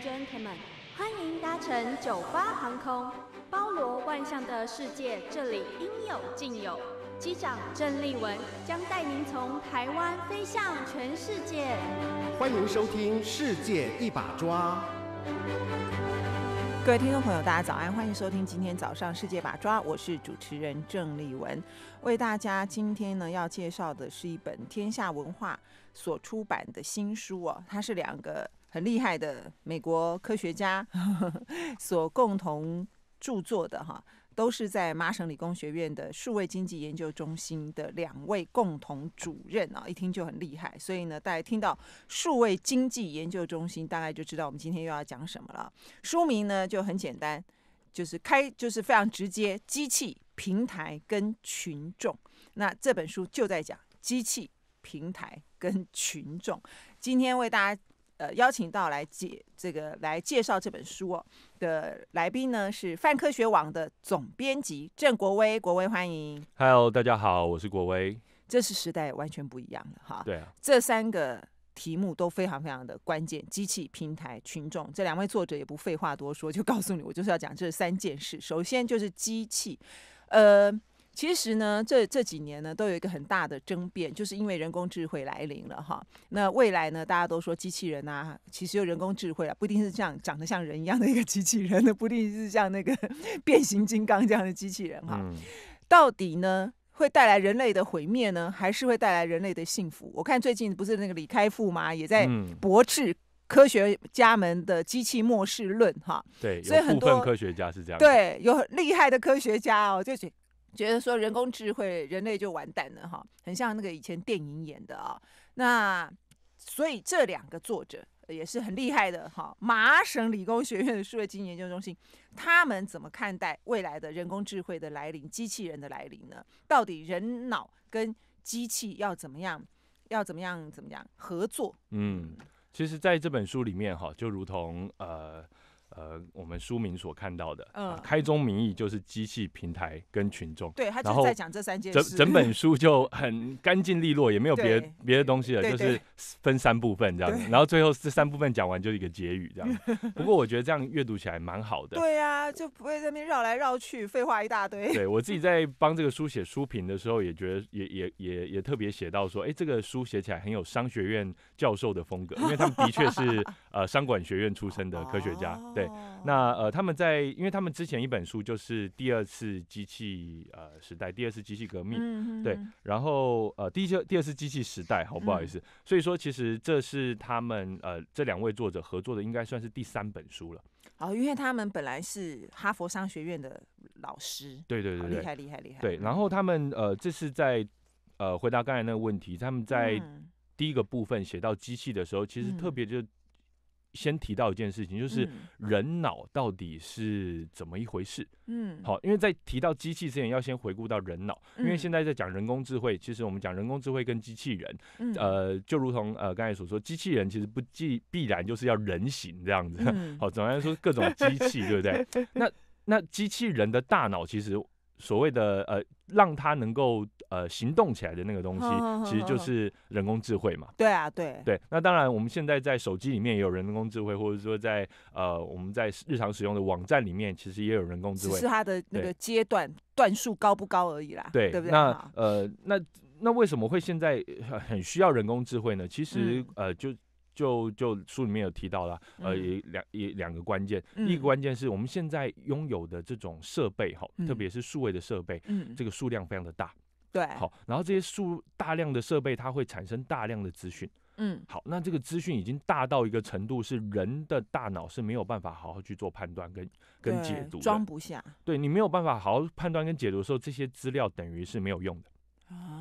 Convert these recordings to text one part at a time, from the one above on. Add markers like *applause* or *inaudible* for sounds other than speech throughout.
gentlemen，and 欢迎搭乘九八航空。包罗万象的世界，这里应有尽有。机长郑丽文将带您从台湾飞向全世界。欢迎收听《世界一把抓》。各位听众朋友，大家早安，欢迎收听今天早上《世界把抓》，我是主持人郑丽文。为大家今天呢要介绍的是一本天下文化所出版的新书哦，它是两个。很厉害的美国科学家 *laughs* 所共同著作的哈，都是在麻省理工学院的数位经济研究中心的两位共同主任啊，一听就很厉害。所以呢，大家听到数位经济研究中心，大概就知道我们今天又要讲什么了。书名呢就很简单，就是开就是非常直接，机器平台跟群众。那这本书就在讲机器平台跟群众。今天为大家。呃，邀请到来介这个来介绍这本书的来宾呢，是泛科学网的总编辑郑国威，国威欢迎。Hello，大家好，我是国威。这是时代完全不一样了哈。对啊，这三个题目都非常非常的关键，机器、平台、群众。这两位作者也不废话多说，就告诉你，我就是要讲这三件事。首先就是机器，呃。其实呢，这这几年呢，都有一个很大的争辩，就是因为人工智慧来临了哈。那未来呢，大家都说机器人啊，其实有人工智慧啊，不一定是像长得像人一样的一个机器人，*laughs* 那不一定是像那个 *laughs* 变形金刚这样的机器人哈。到底呢，会带来人类的毁灭呢，还是会带来人类的幸福？我看最近不是那个李开复嘛，也在驳斥科学家们的机器末世论哈。对，所以很多科学家是这样。对，有很厉害的科学家哦，就是。觉得说人工智慧人类就完蛋了哈，很像那个以前电影演的啊。那所以这两个作者也是很厉害的哈。麻省理工学院的数学经济研究中心，他们怎么看待未来的人工智慧的来临、机器人的来临呢？到底人脑跟机器要怎么样、要怎么样、怎么样合作？嗯，其实在这本书里面哈，就如同呃。呃，我们书名所看到的，嗯，开宗明义就是机器平台跟群众，对他就是在讲这三件事。整整本书就很干净利落，也没有别别的东西了，就是分三部分这样子。然后最后这三部分讲完就是一个结语这样。*laughs* 不过我觉得这样阅读起来蛮好的。对呀，就不会在那边绕来绕去，废话一大堆。对我自己在 *laughs* 帮这个书写书评的时候，也觉得也也也也特别写到说，哎，这个书写起来很有商学院教授的风格，因为他们的确是呃商管学院出身的科学家，对。那呃，他们在，因为他们之前一本书就是第二次机器呃时代，第二次机器革命，对，然后呃，第一、第二第二次机器时代，好不好意思？所以说，其实这是他们呃这两位作者合作的，应该算是第三本书了。哦，因为他们本来是哈佛商学院的老师，对对对，厉害厉害厉害。对，然后他们呃，这是在呃回答刚才那个问题，他们在第一个部分写到机器的时候，其实特别就。先提到一件事情，就是人脑到底是怎么一回事？嗯，好，因为在提到机器之前，要先回顾到人脑，因为现在在讲人工智慧，其实我们讲人工智慧跟机器人，呃，就如同呃刚才所说，机器人其实不计必然就是要人形这样子。好，总的来说各种机器，对不对？*laughs* 那那机器人的大脑其实。所谓的呃，让它能够呃行动起来的那个东西，其实就是人工智慧嘛。对啊，对。对，那当然，我们现在在手机里面也有人工智慧，或者说在呃，我们在日常使用的网站里面，其实也有人工智慧。只是它的那个阶段段数高不高而已啦。对，那呃，那那为什么会现在很需要人工智慧呢？其实呃，就。就就书里面有提到了，呃，两一两个关键，一个关键是我们现在拥有的这种设备哈，特别是数位的设备，嗯，这个数量非常的大，对，好，然后这些数大量的设备它会产生大量的资讯，嗯，好，那这个资讯已经大到一个程度，是人的大脑是没有办法好好去做判断跟跟解读，装不下，对你没有办法好好判断跟解读的时候，这些资料等于是没有用的。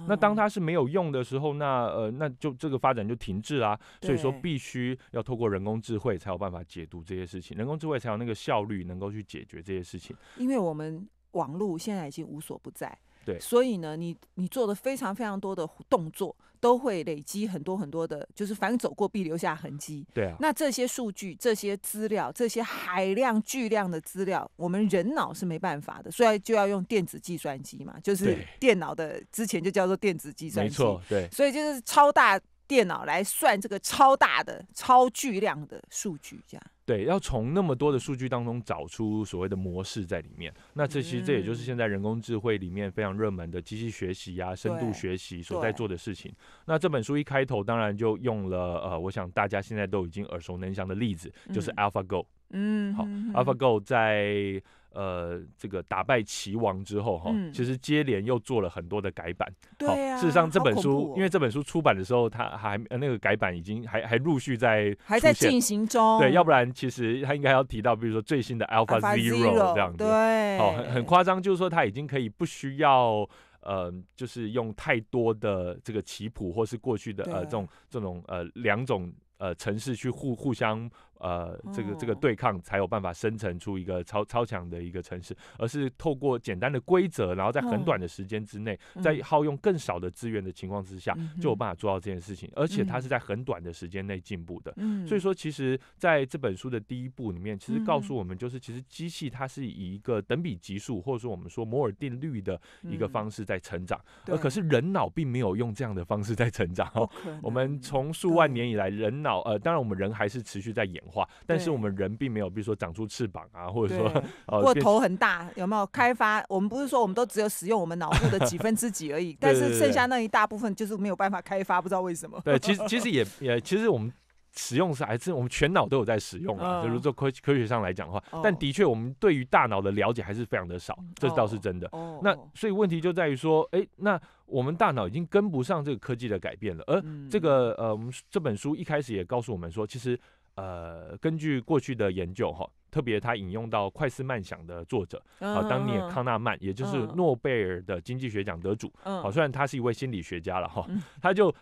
那当它是没有用的时候，那呃，那就这个发展就停滞啊。所以说，必须要透过人工智慧才有办法解读这些事情，人工智慧才有那个效率能够去解决这些事情。因为我们网络现在已经无所不在。对，所以呢，你你做的非常非常多的动作，都会累积很多很多的，就是凡走过必留下痕迹。对啊，那这些数据、这些资料、这些海量巨量的资料，我们人脑是没办法的，所以就要用电子计算机嘛，就是电脑的，之前就叫做电子计算机。没错，对。所以就是超大。电脑来算这个超大的、超巨量的数据，这样对，要从那么多的数据当中找出所谓的模式在里面。那这其实这也就是现在人工智慧里面非常热门的机器学习啊、深度学习所在做的事情。那这本书一开头当然就用了呃，我想大家现在都已经耳熟能详的例子，就是 AlphaGo。嗯，好，AlphaGo 在。呃，这个打败棋王之后哈，其实接连又做了很多的改版。对事实上，这本书因为这本书出版的时候，它还那个改版已经还还陆续在还在进行中。对，要不然其实他应该要提到，比如说最新的 Alpha Zero 这样子。对。好，很夸张，就是说他已经可以不需要呃，就是用太多的这个棋谱或是过去的呃这种这种呃两种呃城市去互互相。呃，这个这个对抗才有办法生成出一个超超强的一个城市，而是透过简单的规则，然后在很短的时间之内，在耗用更少的资源的情况之下，就有办法做到这件事情。而且它是在很短的时间内进步的。所以说其实在这本书的第一部里面，其实告诉我们就是，其实机器它是以一个等比级数，或者说我们说摩尔定律的一个方式在成长。呃，可是人脑并没有用这样的方式在成长。哦，我们从数万年以来，人脑呃，当然我们人还是持续在演化。但是我们人并没有，比如说长出翅膀啊，或者说，或头很大，有没有开发？我们不是说我们都只有使用我们脑部的几分之几而已，*laughs* 但是剩下那一大部分就是没有办法开发，不知道为什么。对，其实其实也也其实我们使用是还是我们全脑都有在使用啊，就是说科科学上来讲的话，但的确我们对于大脑的了解还是非常的少，这倒是真的。那所以问题就在于说，哎，那我们大脑已经跟不上这个科技的改变了，而这个呃，我们这本书一开始也告诉我们说，其实。呃，根据过去的研究哈，特别他引用到《快思慢想》的作者，啊，当年康纳曼，也就是诺贝尔的经济学奖得主，好，虽然他是一位心理学家了哈，*laughs* 他就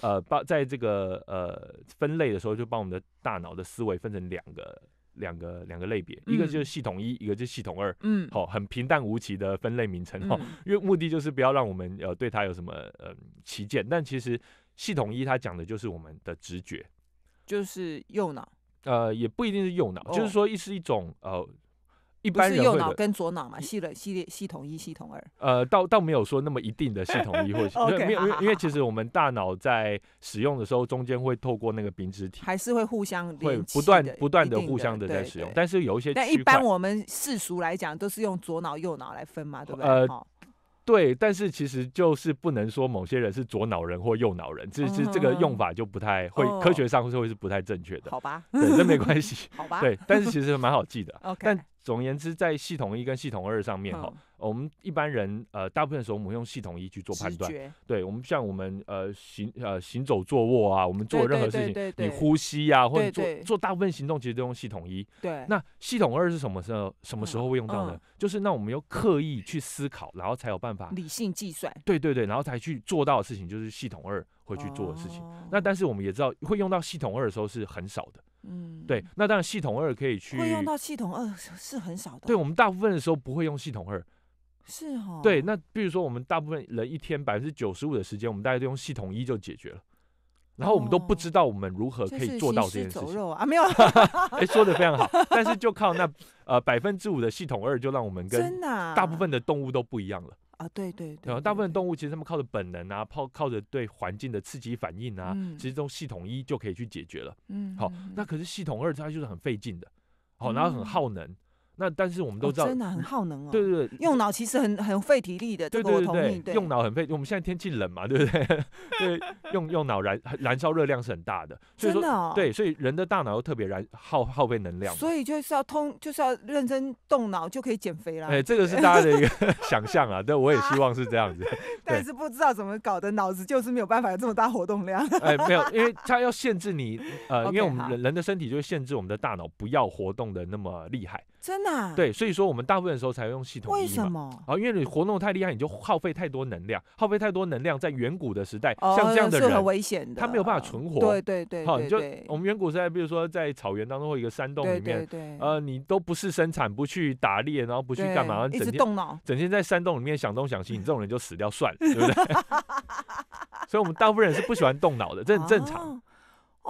呃，把在这个呃分类的时候，就把我们的大脑的思维分成两个、两个、两个类别，一个就是系统一，一个就系统二，嗯，好，很平淡无奇的分类名称哈，*laughs* 因为目的就是不要让我们呃对他有什么呃歧见，但其实系统一它讲的就是我们的直觉。就是右脑，呃，也不一定是右脑，就是说，一是一种呃，一般右脑跟左脑嘛，系了系列系统一、系统二，呃，倒倒没有说那么一定的系统一或者 *laughs* 没有，因为其实我们大脑在使用的时候，中间会透过那个冰之体，还是会互相会不断不断的互相的在使用，但是有一些。但一般我们世俗来讲，都是用左脑右脑来分嘛，对不对？对，但是其实就是不能说某些人是左脑人或右脑人，这这这个用法就不太会科学上会是不太正确的。好吧，对，这没关系。好吧，对，但是其实 *laughs* 蛮好记的。OK，但总而言之，在系统一跟系统二上面哈。我们一般人呃，大部分的时候我们用系统一去做判断，对我们像我们呃行呃行走坐卧啊，我们做任何事情，你呼吸呀或者做做大部分行动其实都用系统一对。那系统二是什么时候什么时候会用到呢？就是那我们要刻意去思考，然后才有办法理性计算，对对对，然后才去做到的事情就是系统二会去做的事情。那但是我们也知道会用到系统二的时候是很少的，嗯，对。那当然系统二可以去会用到系统二是很少的，对，我们大部分的时候不会用系统二。是哦，对，那比如说我们大部分人一天百分之九十五的时间，我们大概都用系统一就解决了，然后我们都不知道我们如何可以做到这件事情啊，没有，哎，说的非常好，*laughs* 但是就靠那呃百分之五的系统二，就让我们跟大部分的动物都不一样了啊，对对对，大部分动物其实他们靠着本能啊，靠靠着对环境的刺激反应啊，其实种系统一就可以去解决了，嗯，好，那可是系统二它就是很费劲的，好，然后很耗能。那但是我们都知道，真的很耗能哦。对对对，用脑其实很很费体力的。对对对对，用脑很费。我们现在天气冷嘛，对不对？*laughs* 对，用用脑燃燃烧热量是很大的。真的。对，所以人的大脑又特别燃耗耗费能量。所以就是要通，就是要认真动脑就可以减肥了。哎，这个是大家的一个 *laughs* 想象啊。对，我也希望是这样子。*laughs* 但是不知道怎么搞的，脑子就是没有办法有这么大活动量。哎，没有，因为它要限制你，呃，因为我们人人的身体就会限制我们的大脑不要活动的那么厉害。真的？对，所以说我们大部分时候才用系统。为什么？啊，因为你活动太厉害，你就耗费太多能量，耗费太多能量。在远古的时代，像这样的人很危险的，他没有办法存活。对对对，好，你就我们远古时代，比如说在草原当中或一个山洞里面，呃，你都不是生产，不去打猎，然后不去干嘛，你整天动脑，整天在山洞里面想东想西，你这种人就死掉算了，对不对？*laughs* 所以，我们大部分人是不喜欢动脑的，这很正常。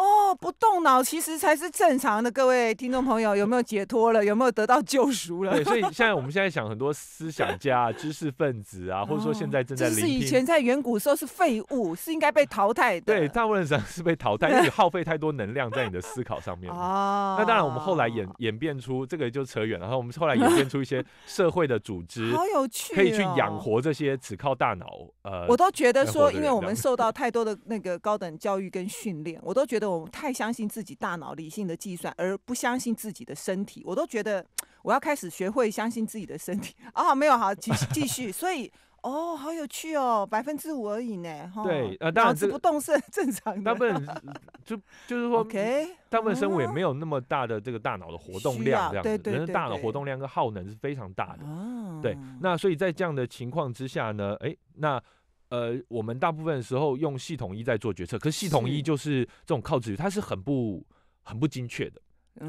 哦，不动脑其实才是正常的，各位听众朋友，有没有解脱了？有没有得到救赎了？对，所以现在我们现在 *laughs* 想，很多思想家、知识分子啊，或者说现在正在，就是以前在远古时候是废物，是应该被淘汰的。对，大部分人候是被淘汰，*laughs* 因为耗费太多能量在你的思考上面。啊，那当然，我们后来演演变出这个就扯远了。然后我们后来演变出一些 *laughs* 社会的组织，好有趣，可以去养活这些只靠大脑。呃，我都觉得说，因为我们受到太多的那个高等教育跟训练，我都觉得。太相信自己大脑理性的计算，而不相信自己的身体，我都觉得我要开始学会相信自己的身体。哦，*laughs* 没有好继续继续，所以哦，好有趣哦，百分之五而已呢。对，呃，脑子不动是正常的，大部分 *laughs* 就就是说，o k 大部分生物也没有那么大的这个大脑的活动量这样子。对对对对。人的大脑活动量跟耗能是非常大的。哦、对，那所以在这样的情况之下呢，哎，那。呃，我们大部分时候用系统一在做决策，可是系统一就是这种靠直觉，它是很不很不精确的。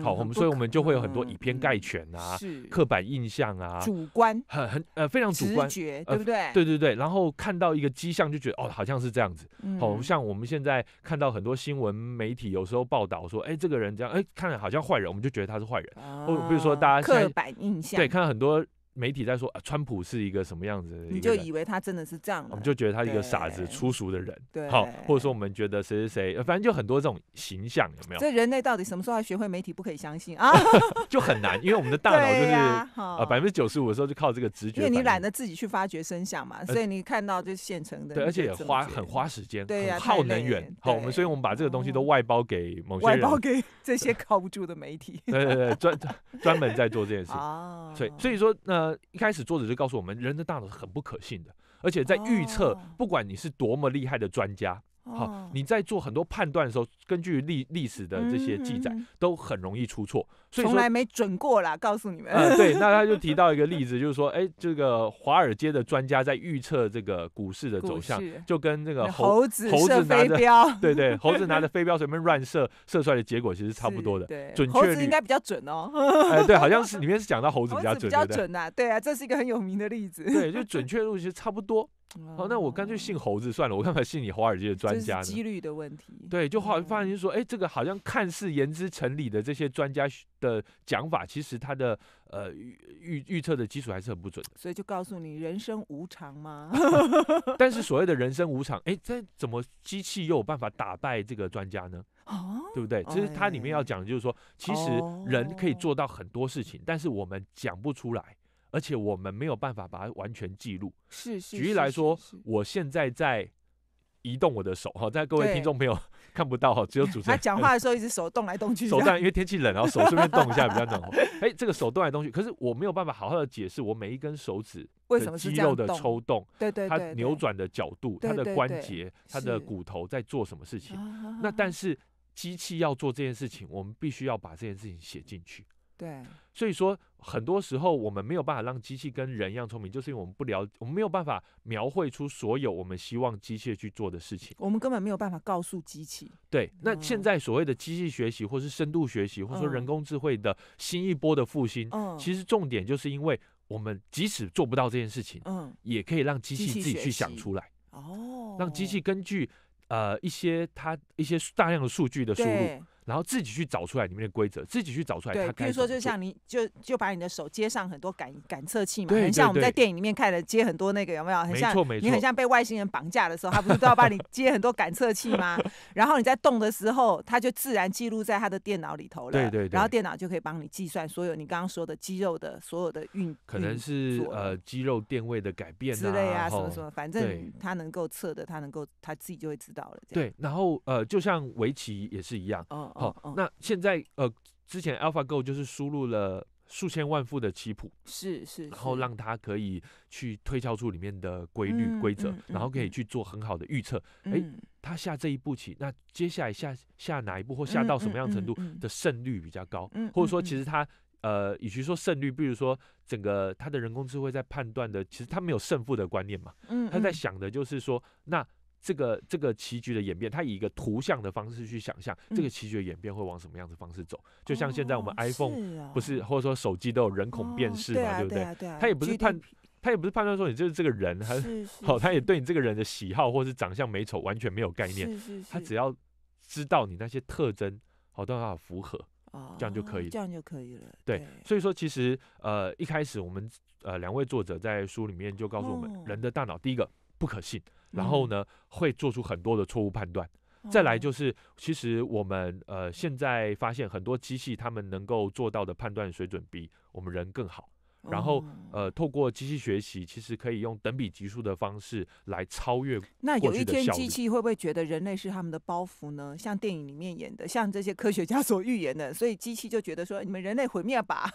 好，我们所以我们就会有很多以偏概全啊，刻板印象啊，主观，很很呃非常主观，对不对？对对对。然后看到一个迹象就觉得哦，好像是这样子。好，像我们现在看到很多新闻媒体有时候报道说，哎，这个人这样，哎，看好像坏人，我们就觉得他是坏人。哦，比如说大家刻板印象，对，看很多。媒体在说，川普是一个什么样子？的你就以为他真的是这样我们就觉得他一个傻子、粗俗的人，好，或者说我们觉得谁谁谁，反正就很多这种形象，有没有？这人类到底什么时候要学会媒体不可以相信啊？*laughs* 就很难，因为我们的大脑就是啊，百分之九十五的时候就靠这个直觉。因为你懒得自己去发掘声响嘛，所以你看到就现成的。对，而且也花很花时间，对呀，耗能源。好，我们所以我们把这个东西都外包给某些人，外包给这些靠不住的媒体。对对对，专专门在做这件 *laughs* 事。哦、所以所以说那。呃，一开始作者就告诉我们，人的大脑是很不可信的，而且在预测，不管你是多么厉害的专家。好，你在做很多判断的时候，根据历历史的这些记载，都很容易出错。从来没准过啦，告诉你们。呃，对，那他就提到一个例子，就是说，哎，这个华尔街的专家在预测这个股市的走向，就跟这个猴子猴子拿着，*laughs* 对对，猴子拿着飞镖随便乱射，*laughs* 射出来的结果其实差不多的，准确率应该比较准哦。哎，对，好像是里面是讲到猴子比较准，比较准啊，对啊，这是一个很有名的例子。对，就准确度其实差不多。哦，那我干脆信猴子算了，我干嘛信你华尔街的专家呢？几率的问题。对，就好发现说，哎，这个好像看似言之成理的这些专家的讲法，其实他的呃预预测的基础还是很不准的。所以就告诉你，人生无常吗？*laughs* 但是所谓的人生无常，哎，这怎么机器又有办法打败这个专家呢？哦，对不对？其实它里面要讲的就是说，其实人可以做到很多事情，但是我们讲不出来。而且我们没有办法把它完全记录。是是。举例来说，我现在在移动我的手，好在各位听众朋友 *laughs* 看不到哈，只有主持人。他讲话的时候一直手动来动去。*laughs* 手在，因为天气冷，然后手顺便动一下比较暖和。哎，这个手动来动去，可是我没有办法好好的解释我每一根手指为什么肌肉的抽动，对对，它扭转的角度、它的关节、它的骨头在做什么事情。那但是机器要做这件事情，我们必须要把这件事情写进去。对，所以说很多时候我们没有办法让机器跟人一样聪明，就是因为我们不了，我们没有办法描绘出所有我们希望机器去做的事情，我们根本没有办法告诉机器。对，那现在所谓的机器学习，或是深度学习，或者说人工智慧的新一波的复兴，其实重点就是因为我们即使做不到这件事情，嗯，也可以让机器自己去想出来，哦，让机器根据呃一些它一些大量的数据的输入。然后自己去找出来里面的规则，自己去找出来。对，比如说就像你就就把你的手接上很多感感测器嘛，很像我们在电影里面看的接很多那个有没有？没错没错。你很像被外星人绑架的时候，他不是都要把你 *laughs* 接很多感测器吗？然后你在动的时候，他就自然记录在他的电脑里头了。对对对。然后电脑就可以帮你计算所有你刚刚说的肌肉的所有的运可能是呃肌肉电位的改变之类啊什么什么，反正他能够测的，他能够他自己就会知道了。对，然后呃就像围棋也是一样。哦。好，那现在呃，之前 AlphaGo 就是输入了数千万副的棋谱，是是，然后让它可以去推敲出里面的规律规则，然后可以去做很好的预测。哎，它下这一步棋，那接下来下下哪一步或下到什么样程度的胜率比较高？或者说，其实它呃，与其说胜率，比如说整个它的人工智慧在判断的，其实它没有胜负的观念嘛，它在想的就是说那。这个这个棋局的演变，他以一个图像的方式去想象这个棋局的演变会往什么样的方式走，就像现在我们 iPhone 不是，或者说手机都有人孔辨识嘛，对不对？他也不是判，他也不是判断说你就是这个人，他好、哦，他也对你这个人的喜好或是长相美丑完全没有概念，他只要知道你那些特征，好都要符合，这样就可以，这样就可以了。对，所以说其实呃一开始我们呃两位作者在书里面就告诉我们，人的大脑第一个不可信。然后呢，会做出很多的错误判断。再来就是，其实我们呃现在发现很多机器，他们能够做到的判断水准比我们人更好。然后，呃，透过机器学习，其实可以用等比级数的方式来超越。那有一天机器会不会觉得人类是他们的包袱呢？像电影里面演的，像这些科学家所预言的，所以机器就觉得说，你们人类毁灭吧，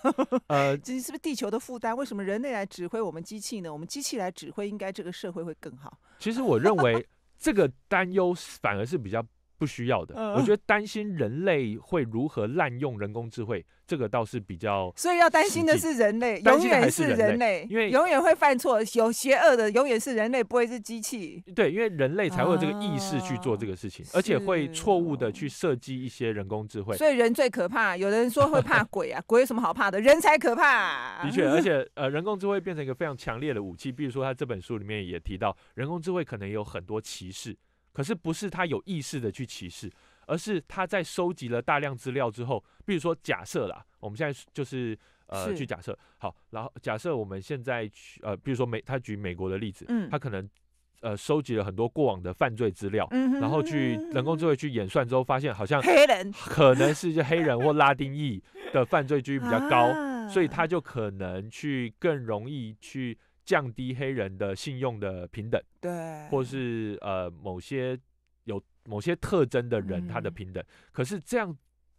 呃，*laughs* 这是不是地球的负担？为什么人类来指挥我们机器呢？我们机器来指挥，应该这个社会会更好。其实我认为 *laughs* 这个担忧反而是比较。不需要的，我觉得担心人类会如何滥用人工智慧，这个倒是比较。所以要担心的是人类，永远是人类，因为永远会犯错，有邪恶的永远是人类，不会是机器。对，因为人类才会有这个意识去做这个事情，而且会错误的去设计一些人工智慧。所以人最可怕，有人说会怕 *laughs* 鬼啊，鬼有什么好怕的？人才可怕。的确，而且呃，人工智慧变成一个非常强烈的武器，比如说他这本书里面也提到，人工智慧可能有很多歧视。可是不是他有意识的去歧视，而是他在收集了大量资料之后，比如说假设啦，我们现在就是呃去假设，好，然后假设我们现在去呃，比如说美，他举美国的例子，他可能呃收集了很多过往的犯罪资料，然后去人工智能去演算之后，发现好像黑人可能是就黑人或拉丁裔的犯罪几率比较高，*laughs* 所以他就可能去更容易去。降低黑人的信用的平等，对，或是呃某些有某些特征的人他的平等，可是这样。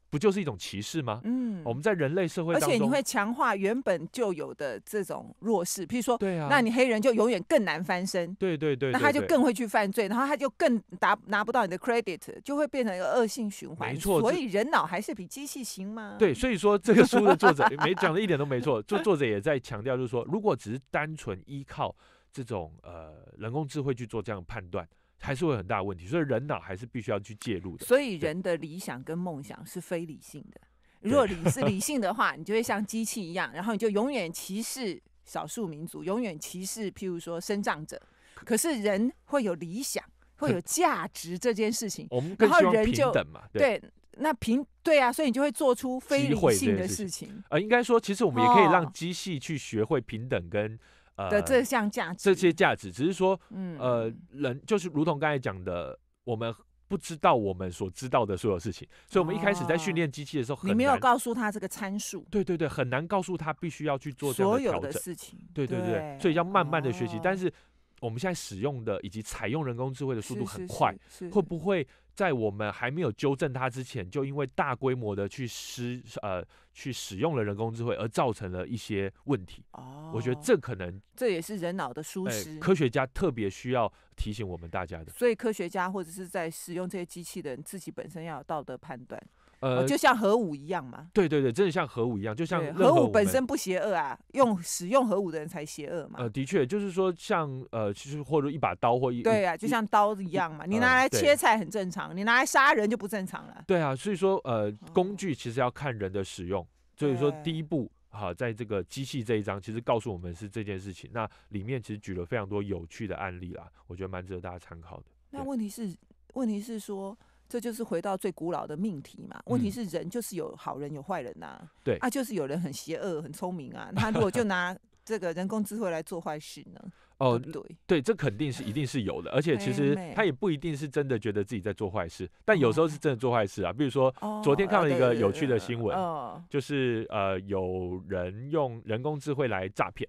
不就是一种歧视吗？嗯，我们在人类社会，而且你会强化原本就有的这种弱势，譬如说，对啊，那你黑人就永远更难翻身，对对对，那他就更会去犯罪，然后他就更达拿不到你的 credit，就会变成一个恶性循环。没错，所以人脑还是比机器行吗？对，所以说这个书的作者没讲的一点都没错，*laughs* 作作者也在强调，就是说，如果只是单纯依靠这种呃人工智慧去做这样的判断。还是会很大问题，所以人脑还是必须要去介入的。所以人的理想跟梦想是非理性的。如果你是理性的话，你就会像机器一样，然后你就永远歧视少数民族，永远歧视譬如说生长者。可是人会有理想，会有价值这件事情，我们人就等嘛？对，那平对啊，所以你就会做出非理性的事情。呃，应该说，其实我们也可以让机器去学会平等跟。的这项价值，这些价值只是说，嗯，呃，人就是如同刚才讲的，我们不知道我们所知道的所有事情，所以我们一开始在训练机器的时候，你没有告诉他这个参数，对对对，很难告诉他必须要去做所有的事情，对对对，所以要慢慢的学习，但是。我们现在使用的以及采用人工智慧的速度很快，会不会在我们还没有纠正它之前，就因为大规模的去施呃去使用了人工智慧，而造成了一些问题？哦，我觉得这可能这也是人脑的疏失。科学家特别需要提醒我们大家的。所以科学家或者是在使用这些机器的人自己本身要有道德判断。呃，就像核武一样嘛。对对对，真的像核武一样，就像核武本身不邪恶啊，用使用核武的人才邪恶嘛。呃，的确，就是说像呃，其实或者一把刀或一，对啊，就像刀一样嘛，你拿来切菜很正常，你拿来杀人就不正常了。对啊，所以说呃，工具其实要看人的使用，所以说第一步哈，在这个机器这一章其实告诉我们是这件事情，那里面其实举了非常多有趣的案例啊，我觉得蛮值得大家参考的。那问题是，问题是说。这就是回到最古老的命题嘛？问题是人就是有好人有坏人呐。对。啊，就是有人很邪恶很聪明啊，他如果就 *laughs* 拿这个人工智慧来做坏事呢？哦，对，对，这肯定是一定是有的，而且其实他也不一定是真的觉得自己在做坏事，但有时候是真的做坏事啊。比如说，昨天看了一个有趣的新闻，就是呃，有人用人工智慧来诈骗。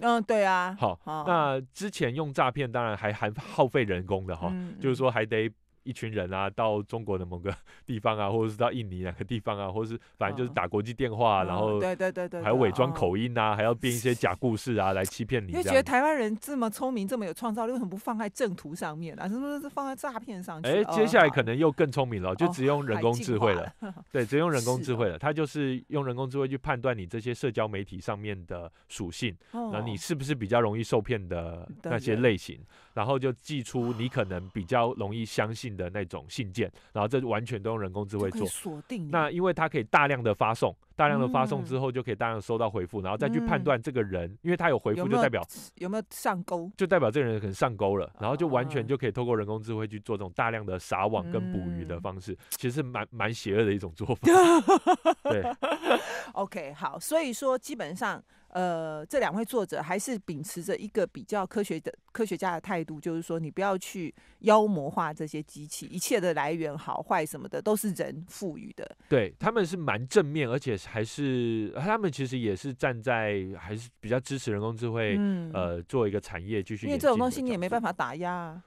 嗯，对啊。好，那之前用诈骗当然还还耗费人工的哈，就是说还得。一群人啊，到中国的某个地方啊，*laughs* 或者是到印尼哪个地方啊，或者是反正就是打国际电话，然后对对对对，还伪装口音啊，还要编一些假故事啊，*laughs* 来欺骗你。你觉得台湾人这么聪明，这么有创造力，为什么不放在正途上面啊？是不是放在诈骗上去？哎，接下来可能又更聪明了，就只用人工智慧了。*laughs* 对，只用人工智慧了，它就是用人工智慧去判断你这些社交媒体上面的属性，那你是不是比较容易受骗的那些类型？然后就寄出你可能比较容易相信的那种信件，然后这完全都用人工智慧做。锁定。那因为它可以大量的发送，大量的发送之后就可以大量收到回复，然后再去判断这个人，因为他有回复就代表有没有上钩，就代表这个人可能上钩了，然后就完全就可以透过人工智慧去做这种大量的撒网跟捕鱼的方式，其实蛮蛮邪恶的一种做法。*laughs* 对。*laughs* OK，好，所以说基本上。呃，这两位作者还是秉持着一个比较科学的科学家的态度，就是说你不要去妖魔化这些机器，一切的来源好坏什么的都是人赋予的。对他们是蛮正面，而且还是他们其实也是站在还是比较支持人工智嗯、呃，做一个产业继续。因为这种东西你也没办法打压。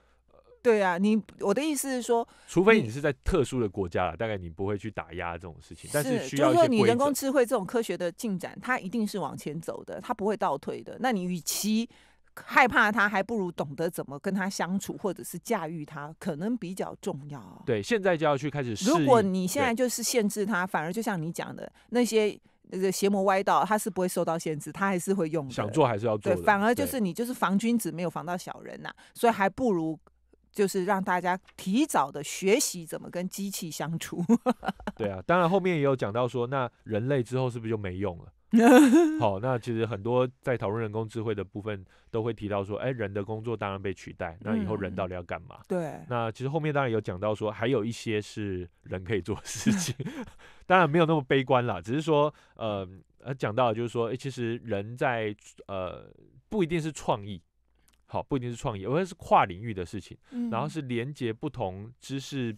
对啊，你我的意思是说，除非你是在特殊的国家，大概你不会去打压这种事情。但是需要说你人工智慧这种科学的进展，它一定是往前走的，它不会倒退的。那你与其害怕它，还不如懂得怎么跟它相处，或者是驾驭它，可能比较重要。对，现在就要去开始。如果你现在就是限制它，反而就像你讲的那些那个邪魔歪道，他是不会受到限制，他还是会用。想做还是要做。反而就是你就是防君子，没有防到小人呐，所以还不如。就是让大家提早的学习怎么跟机器相处。*laughs* 对啊，当然后面也有讲到说，那人类之后是不是就没用了？*laughs* 好，那其实很多在讨论人工智慧的部分，都会提到说，哎，人的工作当然被取代，那以后人到底要干嘛？对。那其实后面当然有讲到说，还有一些是人可以做的事情，*laughs* 当然没有那么悲观啦，只是说，呃呃，讲到就是说，其实人在呃不一定是创意。好，不一定是创业，而是跨领域的事情，然后是连接不同知识，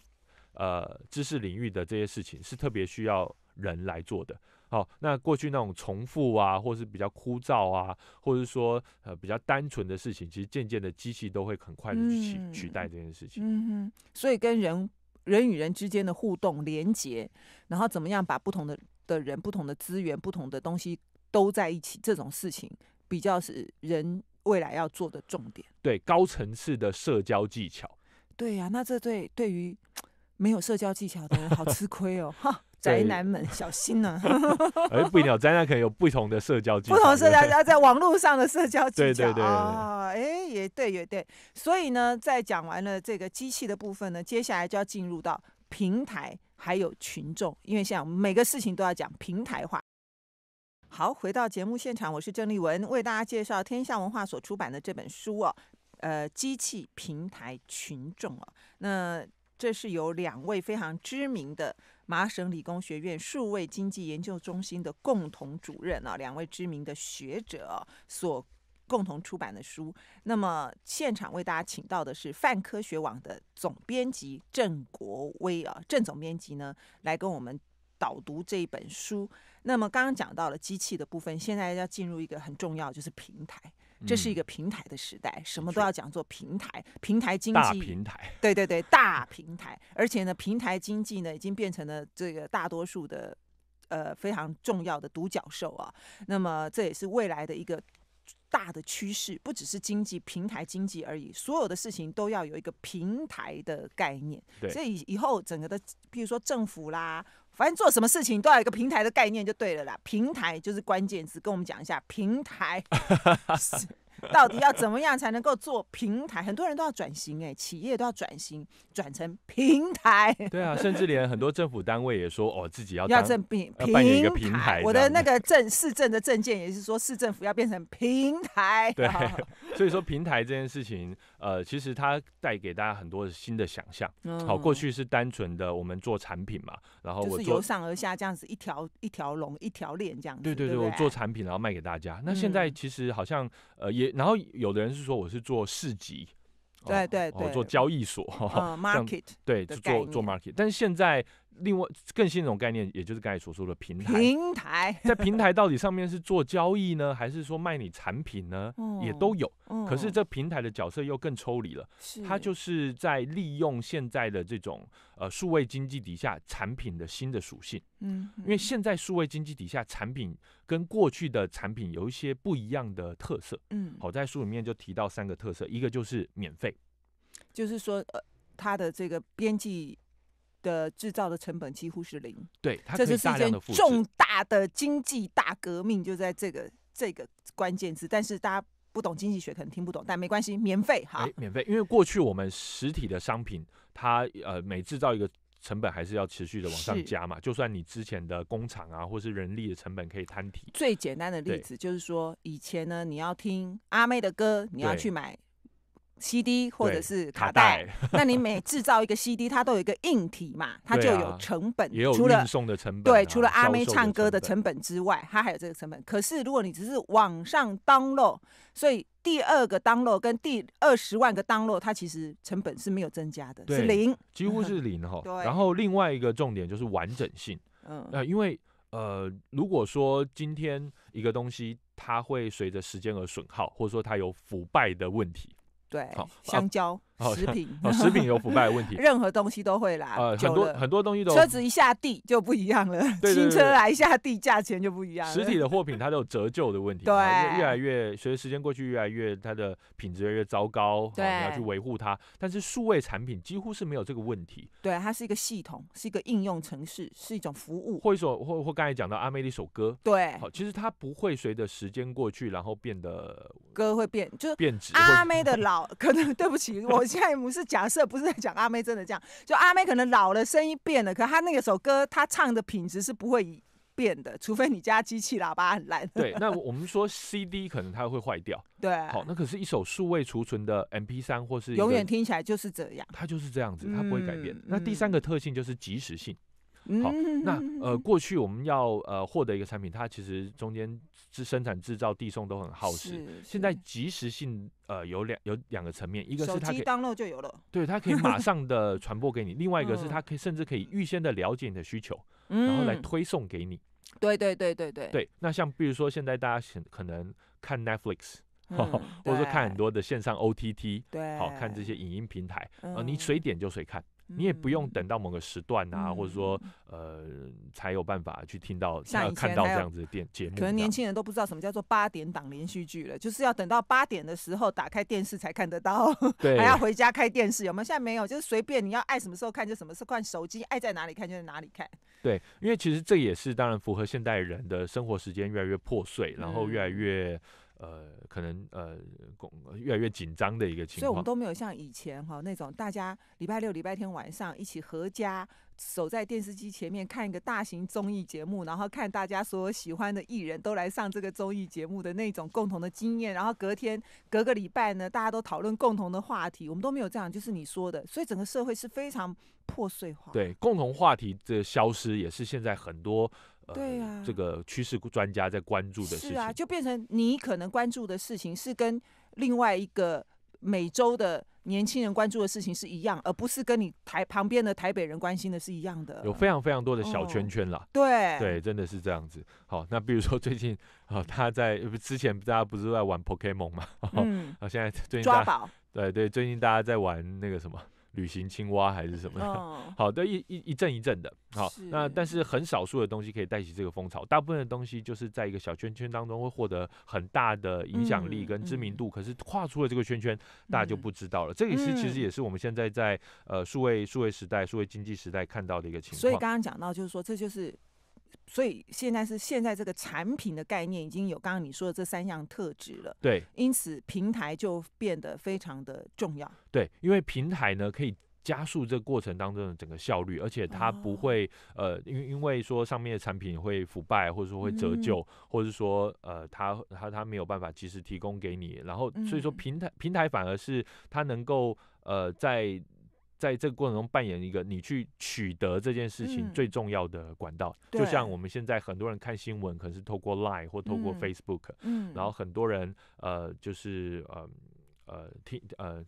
呃，知识领域的这些事情是特别需要人来做的。好，那过去那种重复啊，或是比较枯燥啊，或者是说呃比较单纯的事情，其实渐渐的机器都会很快的去取取代这件事情。嗯哼，所以跟人人与人之间的互动、连接，然后怎么样把不同的的人、不同的资源、不同的东西都在一起，这种事情比较是人。未来要做的重点，对高层次的社交技巧，对呀，那这对对于 *tsk* 没有社交技巧的人好吃亏哦，*laughs* 宅男们小心了。哎不，一定，*laughs* 宅男可能有不同的社交技巧，不同社交，要在网络上的社交技巧，对对对啊，哎也对也对，所以呢，在讲完了这个机器的部分呢，接下来就要进入到平台还有群众，因为像每个事情都要讲平台化。好，回到节目现场，我是郑丽文，为大家介绍天下文化所出版的这本书哦。呃，机器平台群众啊，那这是由两位非常知名的麻省理工学院数位经济研究中心的共同主任啊，两位知名的学者所共同出版的书。那么，现场为大家请到的是泛科学网的总编辑郑国威啊，郑总编辑呢，来跟我们导读这一本书。那么刚刚讲到了机器的部分，现在要进入一个很重要，就是平台，这是一个平台的时代，什么都要讲做平台，平台经济，大平台，对对对，大平台，而且呢，平台经济呢已经变成了这个大多数的呃非常重要的独角兽啊。那么这也是未来的一个大的趋势，不只是经济平台经济而已，所有的事情都要有一个平台的概念。所以以后整个的，比如说政府啦。反正做什么事情都要有一个平台的概念就对了啦。平台就是关键词，跟我们讲一下平台。*laughs* 到底要怎么样才能够做平台？很多人都要转型哎，企业都要转型，转成平台。对啊，甚至连很多政府单位也说哦，自己要要正平扮演一个平台。我的那个政市政的证件也是说，市政府要变成平台。对，*laughs* 所以说平台这件事情，呃，其实它带给大家很多新的想象。好，过去是单纯的我们做产品嘛，然后我是由上而下这样子一条一条龙一条链这样。对对对，我做产品然后卖给大家。那现在其实好像呃也。然后有的人是说我是做市集，对对，哦、做交易所，market，对，做做 market，但是现在。另外，更新一种概念，也就是刚才所说的平台。平台在平台到底上面是做交易呢，还是说卖你产品呢？也都有。可是这平台的角色又更抽离了。它就是在利用现在的这种呃数位经济底下产品的新的属性。嗯。因为现在数位经济底下产品跟过去的产品有一些不一样的特色。嗯。在书里面就提到三个特色，一个就是免费。就是说，呃，它的这个边际。的制造的成本几乎是零，对，这是一件重大的经济大革命，就在这个这个关键字。但是大家不懂经济学可能听不懂，但没关系，免费哈。免费，因为过去我们实体的商品，它呃每制造一个成本还是要持续的往上加嘛。就算你之前的工厂啊，或是人力的成本可以摊平。最简单的例子就是说，以前呢，你要听阿妹的歌，你要去买。C D 或者是卡带，那你每制造一个 C D，它都有一个硬体嘛，它就有成本，也有除了送的成本，对，除了阿妹唱歌的成本之外，它还有这个成本。可是如果你只是网上 download，所以第二个 download 跟第二十万个 download，它其实成本是没有增加的，是零，几乎是 *laughs* 零哈。对。然后另外一个重点就是完整性，嗯，那因为呃，如果说今天一个东西它会随着时间而损耗，或者说它有腐败的问题。对，香蕉。食品，*laughs* 食品有腐败问题。*laughs* 任何东西都会啦。呃，很多很多东西都。车子一下地就不一样了。*laughs* 对新车来一下地，价钱就不一样。实体的货品它都有折旧的问题。对。越来越，随着时间过去，越来越它的品质越来越糟糕。对。你要去维护它，但是数位产品几乎是没有这个问题。对，它是一个系统，是一个应用程式，是一种服务。或一首或或刚才讲到阿妹的一首歌。对。好，其实它不会随着时间过去，然后变得。歌会变，就变质。阿妹的老，可能对不起我。现在不是假设，不是在讲阿妹真的这样，就阿妹可能老了，声音变了，可她那个首歌，她唱的品质是不会变的，除非你家机器喇叭很烂。对，那我们说 CD 可能它会坏掉。对，好，那可是一首数位储存的 MP 三或是永远听起来就是这样，它就是这样子，它不会改变。那第三个特性就是即时性。好，那呃，过去我们要呃获得一个产品，它其实中间。是生产制造、递送都很耗时。现在即时性，呃，有两有两个层面，一个是它可以录就有了，对，它可以马上的传播给你；，另外一个是它可以甚至可以预先的了解你的需求，然后来推送给你。对对对对对。对，那像比如说现在大家可能看 Netflix，或者说看很多的线上 OTT，对，好看这些影音平台啊，你随点就随看。你也不用等到某个时段啊，或者说呃，才有办法去听到、看到这样子的电节目。可能年轻人都不知道什么叫做八点档连续剧了，就是要等到八点的时候打开电视才看得到。*laughs* 对，还要回家开电视，没有？现在没有，就是随便你要爱什么时候看就什么时候看，手机爱在哪里看就在哪里看。对，因为其实这也是当然符合现代人的生活时间越来越破碎，然后越来越。呃，可能呃，越来越紧张的一个情况，所以我们都没有像以前哈那种大家礼拜六、礼拜天晚上一起合家守在电视机前面看一个大型综艺节目，然后看大家所有喜欢的艺人都来上这个综艺节目的那种共同的经验。然后隔天，隔个礼拜呢，大家都讨论共同的话题，我们都没有这样。就是你说的，所以整个社会是非常破碎化。对，共同话题的消失也是现在很多。对啊，这个趋势专家在关注的事情，是啊，就变成你可能关注的事情是跟另外一个美洲的年轻人关注的事情是一样，而不是跟你台旁边的台北人关心的是一样的。有非常非常多的小圈圈啦。对对，真的是这样子。好，那比如说最近啊，他家在之前大家不是在玩 Pokemon 嘛，嗯，啊，现在最近抓宝，对对，最近大家在玩那个什么。旅行青蛙还是什么？*laughs* 好的一一一阵一阵的。好，那但是很少数的东西可以带起这个风潮，大部分的东西就是在一个小圈圈当中会获得很大的影响力跟知名度。可是跨出了这个圈圈，大家就不知道了。这也是其实也是我们现在在呃数位数位时代、数位经济时代看到的一个情况。所以刚刚讲到，就是说这就是。所以现在是现在这个产品的概念已经有刚刚你说的这三项特质了，对，因此平台就变得非常的重要，对，因为平台呢可以加速这个过程当中的整个效率，而且它不会呃，因因为说上面的产品会腐败，或者说会折旧，或者说呃，它它它没有办法及时提供给你，然后所以说平台平台反而是它能够呃在。在这个过程中扮演一个你去取得这件事情最重要的管道，就像我们现在很多人看新闻，可能是透过 Line 或透过 Facebook，嗯，然后很多人呃就是呃呃听呃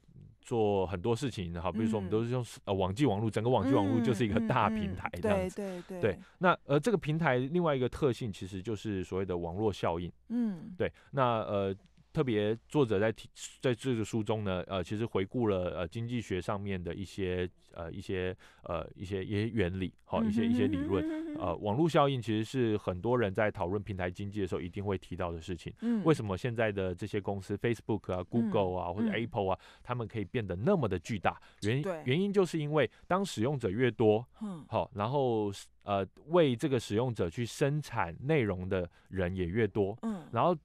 做很多事情，好，比如说我们都是用呃网际网络，整个网际网络就是一个大平台，对对对，那呃这个平台另外一个特性其实就是所谓的网络效应，嗯，对，那呃。特别作者在提，在这个书中呢，呃，其实回顾了呃经济学上面的一些呃一些呃一些一些原理好，一些一些理论。呃，网络效应其实是很多人在讨论平台经济的时候一定会提到的事情。嗯。为什么现在的这些公司，Facebook 啊、Google 啊或者 Apple 啊，他们可以变得那么的巨大？原原因就是因为当使用者越多，嗯，好，然后呃为这个使用者去生产内容的人也越多，嗯，然后。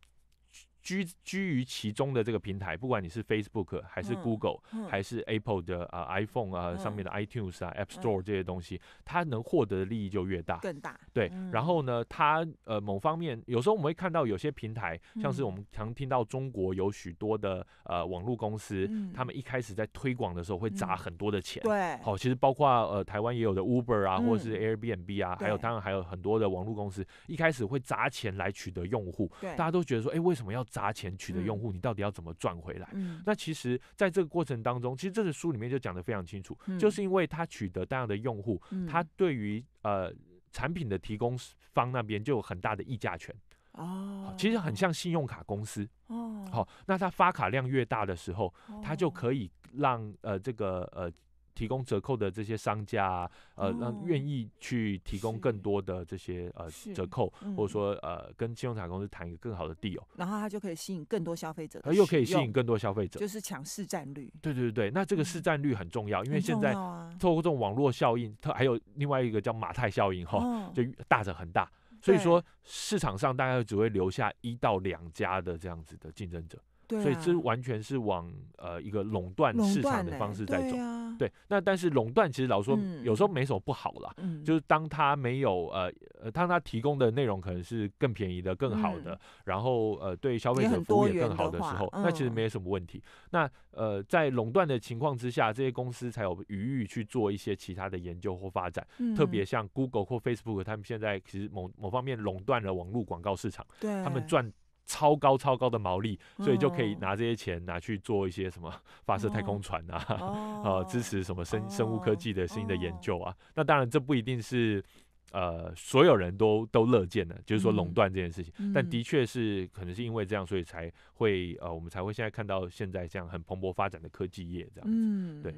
居居于其中的这个平台，不管你是 Facebook 还是 Google 还是 Apple 的啊 iPhone 啊上面的 iTunes 啊 App Store 这些东西，它能获得的利益就越大。更大。对。然后呢，它呃某方面有时候我们会看到有些平台，像是我们常听到中国有许多的呃网络公司，他们一开始在推广的时候会砸很多的钱。对。好，其实包括呃台湾也有的 Uber 啊，或者是 Airbnb 啊，还有当然还有很多的网络公司，一开始会砸钱来取得用户。对。大家都觉得说，哎，为什么要砸？拿钱取得用户，你到底要怎么赚回来？那其实在这个过程当中，其实这本书里面就讲的非常清楚，就是因为他取得大量的用户，他对于呃产品的提供方那边就有很大的议价权。哦，其实很像信用卡公司。哦，好，那他发卡量越大的时候，他就可以让呃这个呃。提供折扣的这些商家，呃，让愿意去提供更多的这些呃折扣，或者说呃跟信用卡公司谈一个更好的地哦，然后他就可以吸引更多消费者，又可以吸引更多消费者，就是抢市占率。对对对对，那这个市占率很重要，因为现在透过这种网络效应，它还有另外一个叫马太效应哈，就大的很大，所以说市场上大概只会留下一到两家的这样子的竞争者。所以这完全是往呃一个垄断市场的方式在走，对。那但是垄断其实老说有时候没什么不好啦，就是当他没有呃呃当他提供的内容可能是更便宜的、更好的，然后呃对消费者服务也更好的时候，那其实没有什么问题。那呃在垄断的情况之下，这些公司才有余裕去做一些其他的研究或发展，特别像 Google 或 Facebook，他们现在其实某某方面垄断了网络广告市场，他们赚。超高超高的毛利，所以就可以拿这些钱拿去做一些什么发射太空船啊，*laughs* 呃，支持什么生生物科技的新的研究啊。那当然，这不一定是。呃，所有人都都乐见的，就是说垄断这件事情。但的确是可能是因为这样，所以才会呃，我们才会现在看到现在这样很蓬勃发展的科技业这样。嗯，对。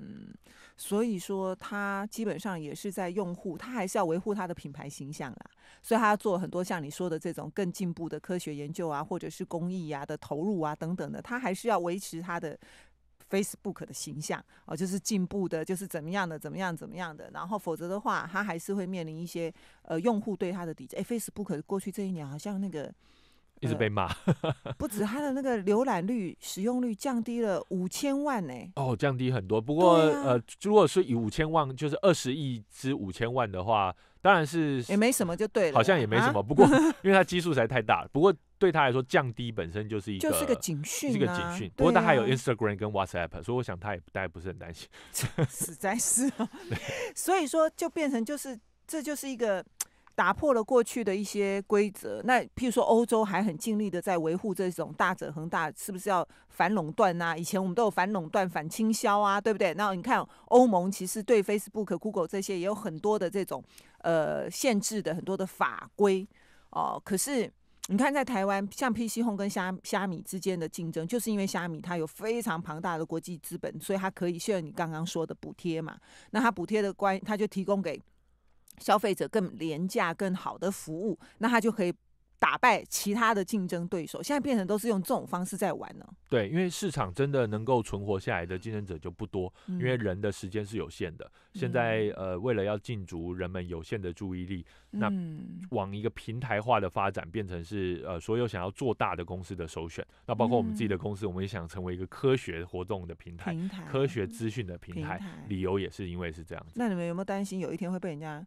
所以说，他基本上也是在用户，他还是要维护他的品牌形象啦。所以他要做很多像你说的这种更进步的科学研究啊，或者是公益啊的投入啊等等的，他还是要维持他的。Facebook 的形象哦，就是进步的，就是怎么样的，怎么样，怎么样的。然后否则的话，他还是会面临一些呃用户对他的抵制。哎，Facebook 过去这一年好像那个。一直被骂，*laughs* 不止他的那个浏览率、使用率降低了五千万呢。哦，降低很多。不过呃，如果是以五千万就是二十亿之五千万的话，当然是也没什么就对了，好像也没什么。不过 *laughs* 因为它基数实在太大，了，不过对他来说降低本身就是一个就是个警讯，是个警讯。不过他还有 Instagram 跟 WhatsApp，所以我想他也不大家不是很担心。实在是，*laughs* 所以说就变成就是这就是一个。打破了过去的一些规则。那譬如说，欧洲还很尽力的在维护这种大者恒大，是不是要反垄断啊？以前我们都有反垄断、反倾销啊，对不对？那你看欧盟其实对 Facebook、Google 这些也有很多的这种呃限制的很多的法规哦。可是你看在台湾，像 PCHome 跟虾虾米之间的竞争，就是因为虾米它有非常庞大的国际资本，所以它可以需要你刚刚说的补贴嘛。那它补贴的关，它就提供给。消费者更廉价、更好的服务，那他就可以打败其他的竞争对手。现在变成都是用这种方式在玩呢。对，因为市场真的能够存活下来的竞争者就不多，因为人的时间是有限的。现在呃，为了要尽足人们有限的注意力，那往一个平台化的发展，变成是呃所有想要做大的公司的首选。那包括我们自己的公司，我们也想成为一个科学活动的平台、平台科学资讯的平台。理由也是因为是这样子。那你们有没有担心有一天会被人家？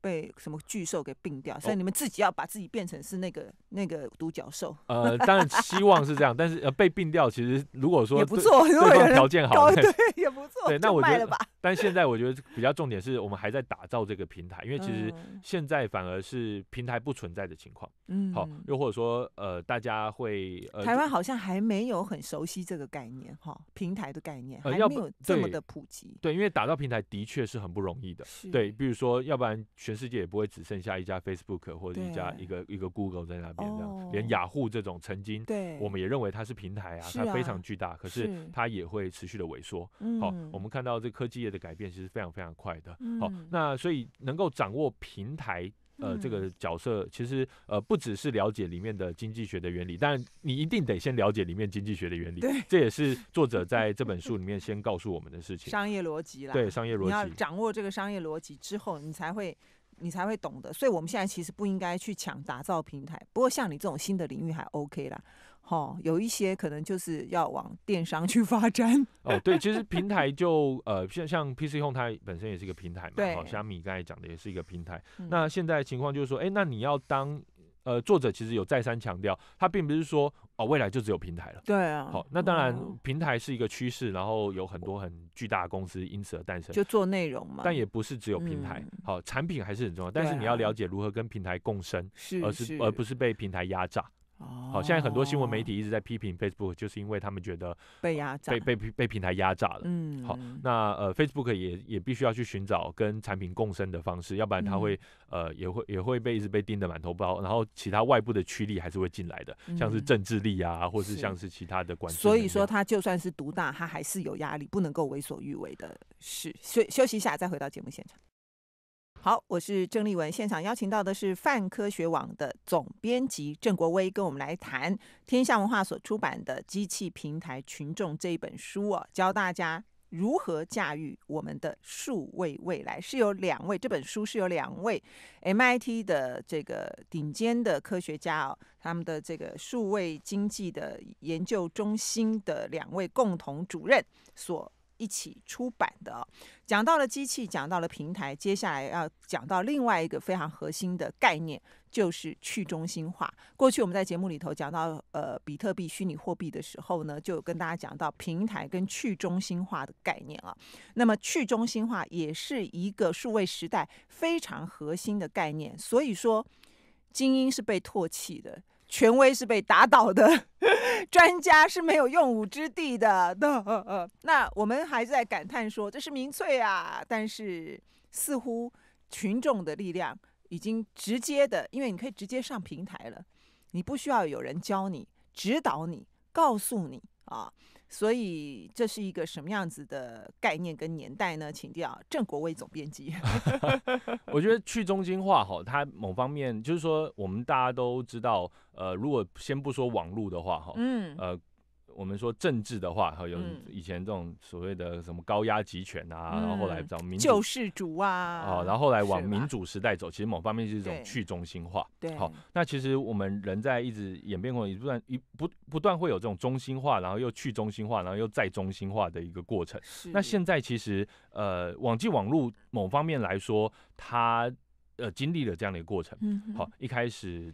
被什么巨兽给并掉，所以你们自己要把自己变成是那个那个独角兽。呃，当然希望是这样，但是呃被并掉其实如果说也不错，条件好，对也不错。*laughs* 对，那我觉得，但现在我觉得比较重点是我们还在打造这个平台，因为其实现在反而是平台不存在的情况。嗯，好，又或者说呃大家会，呃台湾好像还没有很熟悉这个概念哈，平台的概念还没有这么的普及。对，因为打造平台的确是很不容易的。对，比如说要不然。全世界也不会只剩下一家 Facebook 或者一家一个一个 Google 在那边这样，连雅虎这种曾经，对，我们也认为它是平台啊，它非常巨大，可是它也会持续的萎缩。好，我们看到这科技业的改变其实非常非常快的。好，那所以能够掌握平台呃这个角色，其实呃不只是了解里面的经济学的原理，但你一定得先了解里面经济学的原理。对，这也是作者在这本书里面先告诉我们的事情。*laughs* 商业逻辑啦，对，商业逻辑，你要掌握这个商业逻辑之后，你才会。你才会懂得，所以我们现在其实不应该去抢打造平台。不过像你这种新的领域还 OK 啦，好，有一些可能就是要往电商去发展。哦，对，其实平台就呃，像像 PC Home 它本身也是一个平台嘛，好，小米刚才讲的也是一个平台。那现在情况就是说，哎，那你要当。呃，作者其实有再三强调，他并不是说哦，未来就只有平台了。对啊。好，那当然，平台是一个趋势，然后有很多很巨大的公司因此而诞生。就做内容嘛。但也不是只有平台，好，产品还是很重要。但是你要了解如何跟平台共生，而是而不是被平台压榨。哦，好，现在很多新闻媒体一直在批评 Facebook，就是因为他们觉得被压榨、被被被平台压榨了。嗯，好，那呃，Facebook 也也必须要去寻找跟产品共生的方式，要不然它会呃也会也会被一直被盯得满头包。然后其他外部的驱力还是会进来的，像是政治力啊，或是像是其他的关。所以说，他就算是独大，他还是有压力，不能够为所欲为的是，休休息一下，再回到节目现场。好，我是郑丽文。现场邀请到的是泛科学网的总编辑郑国威，跟我们来谈天下文化所出版的《机器平台群众》这一本书哦，教大家如何驾驭我们的数位未来。是有两位，这本书是有两位 MIT 的这个顶尖的科学家哦，他们的这个数位经济的研究中心的两位共同主任所。一起出版的，讲到了机器，讲到了平台，接下来要讲到另外一个非常核心的概念，就是去中心化。过去我们在节目里头讲到，呃，比特币、虚拟货币的时候呢，就跟大家讲到平台跟去中心化的概念了。那么去中心化也是一个数位时代非常核心的概念，所以说，精英是被唾弃的。权威是被打倒的，*laughs* 专家是没有用武之地的。那 *laughs* 那我们还在感叹说这是民粹啊，但是似乎群众的力量已经直接的，因为你可以直接上平台了，你不需要有人教你、指导你、告诉你啊。所以这是一个什么样子的概念跟年代呢？请调郑国威总编辑。*laughs* 我觉得去中心化哈，它某方面就是说，我们大家都知道，呃，如果先不说网络的话哈，嗯，呃。我们说政治的话，有以前这种所谓的什么高压集权啊，然后后来找民主救世主啊，啊，然后来往民主时代走，其实某方面是一种去中心化。对，好，那其实我们人在一直演变过程不断、一不不断会有这种中心化，然后又去中心化，然后又再中心化的一个过程。那现在其实，呃，网际网络某方面来说，它呃经历了这样的一个过程。嗯，好，一开始，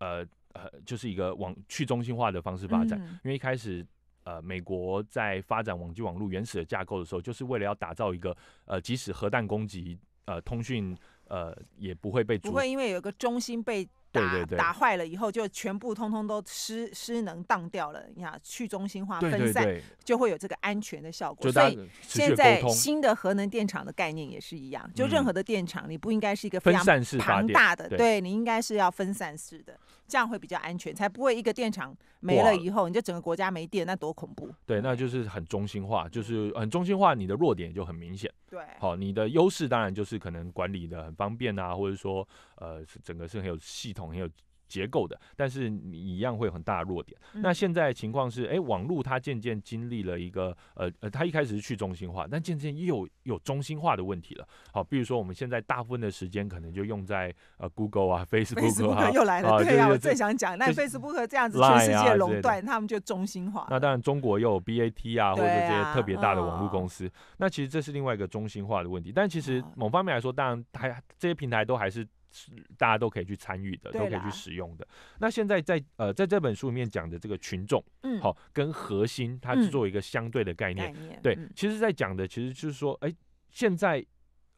呃。呃，就是一个往去中心化的方式发展，因为一开始呃，美国在发展网际网络原始的架构的时候，就是为了要打造一个呃，即使核弹攻击呃，通讯呃也不会被不会因为有一个中心被打打坏了以后，就全部通通都失失能荡掉了。你看去中心化分散，就会有这个安全的效果。所以现在新的核能电厂的概念也是一样，就任何的电厂你不应该是一个分散式庞大的，对你应该是要分散式的。这样会比较安全，才不会一个电厂没了以后，你就整个国家没电，那多恐怖。对，那就是很中心化，就是很中心化，你的弱点就很明显。对，好，你的优势当然就是可能管理的很方便啊，或者说，呃，整个是很有系统，很有。结构的，但是你一样会有很大的弱点。那现在情况是，哎，网络它渐渐经历了一个，呃呃，它一开始是去中心化，但渐渐又有有中心化的问题了。好，比如说我们现在大部分的时间可能就用在呃，Google 啊，Facebook 啊，又来了，对，我最想讲，那 Facebook 这样子全世界垄断，他们就中心化。那当然，中国又有 BAT 啊，或者这些特别大的网络公司，那其实这是另外一个中心化的问题。但其实某方面来说，当然它这些平台都还是。是大家都可以去参与的，都可以去使用的。那现在在呃，在这本书里面讲的这个群众，嗯，好，跟核心，它作为一个相对的概念，对，其实，在讲的其实就是说，哎，现在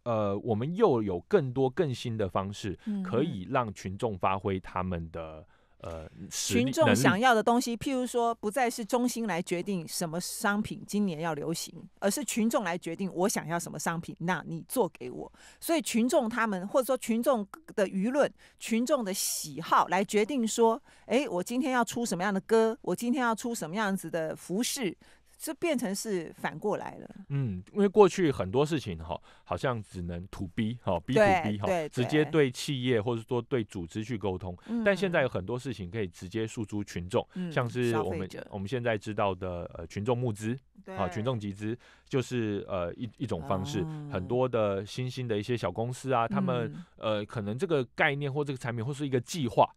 呃，我们又有更多更新的方式，可以让群众发挥他们的。呃，群众想要的东西，譬如说，不再是中心来决定什么商品今年要流行，而是群众来决定我想要什么商品，那你做给我。所以群众他们，或者说群众的舆论、群众的喜好来决定说，哎，我今天要出什么样的歌，我今天要出什么样子的服饰。这变成是反过来了。嗯，因为过去很多事情哈，好像只能 to B 哈，B to B 哈，直接对企业或者说对组织去沟通。但现在有很多事情可以直接诉诸群众，像是我们我们现在知道的呃群众募资啊，群众集资就是呃一一种方式。很多的新兴的一些小公司啊，他们呃可能这个概念或这个产品或是一个计划。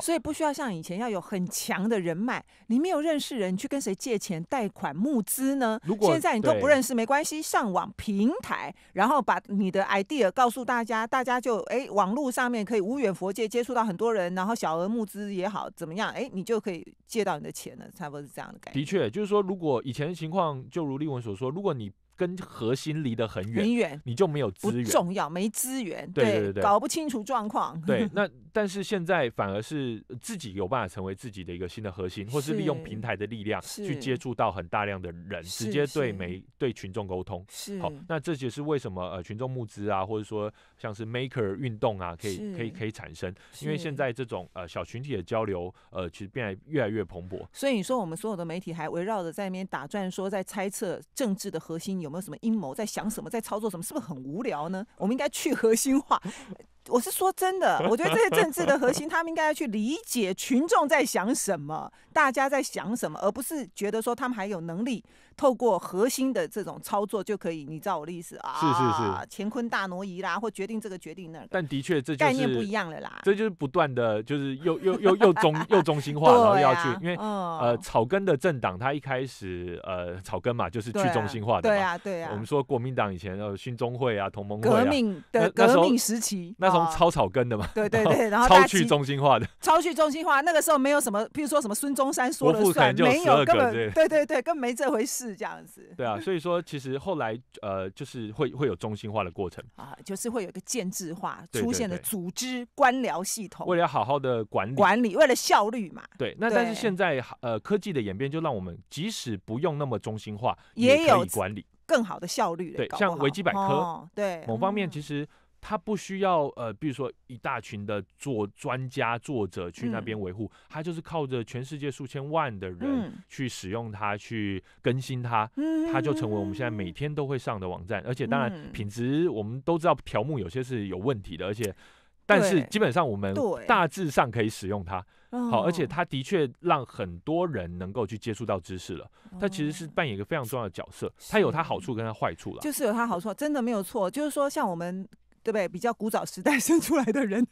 所以不需要像以前要有很强的人脉，你没有认识人，你去跟谁借钱、贷款、募资呢？如果现在你都不认识，没关系，上网平台，然后把你的 ID e a 告诉大家，大家就哎，网络上面可以无远佛界接触到很多人，然后小额募资也好，怎么样，哎，你就可以借到你的钱了，差不多是这样的感觉。的确，就是说，如果以前的情况，就如立文所说，如果你跟核心离得很远，很远，你就没有资源，重要，没资源，对对对，搞不清楚状况。对，*laughs* 那。但是现在反而是自己有办法成为自己的一个新的核心，或是利用平台的力量去接触到很大量的人，直接对媒对群众沟通。是好，那这就是为什么呃群众募资啊，或者说像是 Maker 运动啊，可以可以可以产生，因为现在这种呃小群体的交流，呃其实变得越来越蓬勃。所以你说我们所有的媒体还围绕着在那边打转，说在猜测政治的核心有没有什么阴谋，在想什么，在操作什么，是不是很无聊呢？我们应该去核心化。我是说真的，我觉得这些政治的核心，他们应该要去理解群众在想什么，大家在想什么，而不是觉得说他们还有能力。透过核心的这种操作就可以，你知道我的意思啊，是是是，乾坤大挪移啦，或决定这个决定那。但的确这概念不一样了啦，这就是不断的，就是又又又又中 *laughs* 又中心化，然后要去，因为呃草根的政党，他一开始呃草根嘛，就是去中心化的。对啊对啊。我们说国民党以前呃新中会啊，同盟会革命的革命时期，那从超草根的嘛。对对 *laughs* 对，然后超去中心化的，超去中心化，那个时候没有什么，譬如说什么孙中山说了算，没有根本，对对对，根本没这回事。是这样子，对啊，所以说其实后来呃就是会会有中心化的过程啊，就是会有一个建制化出现的组织官僚系统，为了好好的管理，管理为了效率嘛。对，那但是现在呃科技的演变就让我们即使不用那么中心化，也有管理更好的效率。对，像维基百科，对，某方面其实。它不需要呃，比如说一大群的作专家、作者去那边维护，它就是靠着全世界数千万的人去使用它、去更新它，它就成为我们现在每天都会上的网站。而且，当然品质我们都知道，条目有些是有问题的，而且，但是基本上我们大致上可以使用它。好，而且它的确让很多人能够去接触到知识了。它其实是扮演一个非常重要的角色，它有它好处，跟它坏处了。就是有它好处，真的没有错。就是说，像我们。对不对？比较古早时代 *laughs* 生出来的人，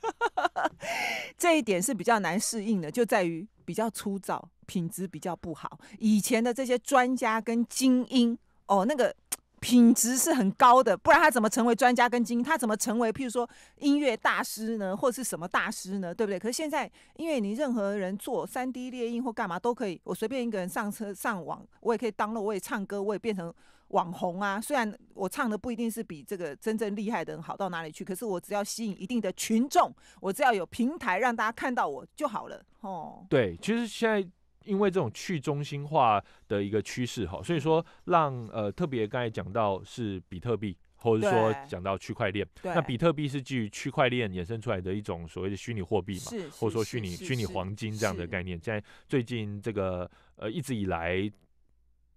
这一点是比较难适应的，就在于比较粗糙，品质比较不好。以前的这些专家跟精英，哦，那个。品质是很高的，不然他怎么成为专家跟精英？他怎么成为，譬如说音乐大师呢，或是什么大师呢？对不对？可是现在，因为你任何人做三 D 猎鹰或干嘛都可以，我随便一个人上车上网，我也可以当了，我也唱歌，我也变成网红啊。虽然我唱的不一定是比这个真正厉害的人好到哪里去，可是我只要吸引一定的群众，我只要有平台让大家看到我就好了。哦，对，其实现在。因为这种去中心化的一个趋势哈，所以说让呃特别刚才讲到是比特币，或者说讲到区块链，那比特币是基于区块链衍生出来的一种所谓的虚拟货币嘛，或者说虚拟虚拟黄金这样的概念，在最近这个呃一直以来，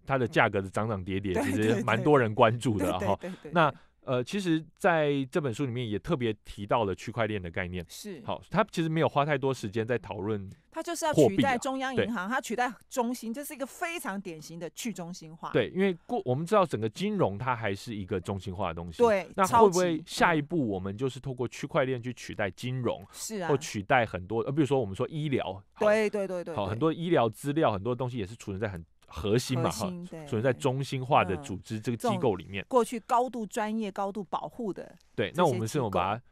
它的价格的涨涨跌跌，其实蛮多人关注的哈，那。呃，其实在这本书里面也特别提到了区块链的概念。是，好，他其实没有花太多时间在讨论，他就是要取代中央银行，它取代中心，这是一个非常典型的去中心化。对，因为过我们知道整个金融它还是一个中心化的东西。对，那会不会下一步我们就是透过区块链去取代金融？是啊，或取代很多呃，比如说我们说医疗，对对对对，好，很多医疗资料，很多东西也是储存在很。核心嘛哈，所以在中心化的组织这个机构里面，过去高度专业、高度保护的，对。那我们是有把它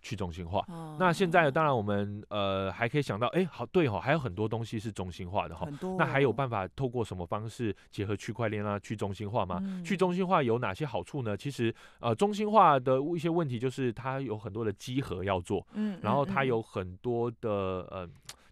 去中心化。那现在当然我们呃还可以想到，哎，好对哈，还有很多东西是中心化的哈。那还有办法透过什么方式结合区块链啊？去中心化吗？去中心化有哪些好处呢？其实呃，中心化的一些问题就是它有很多的集核要做，嗯，然后它有很多的呃。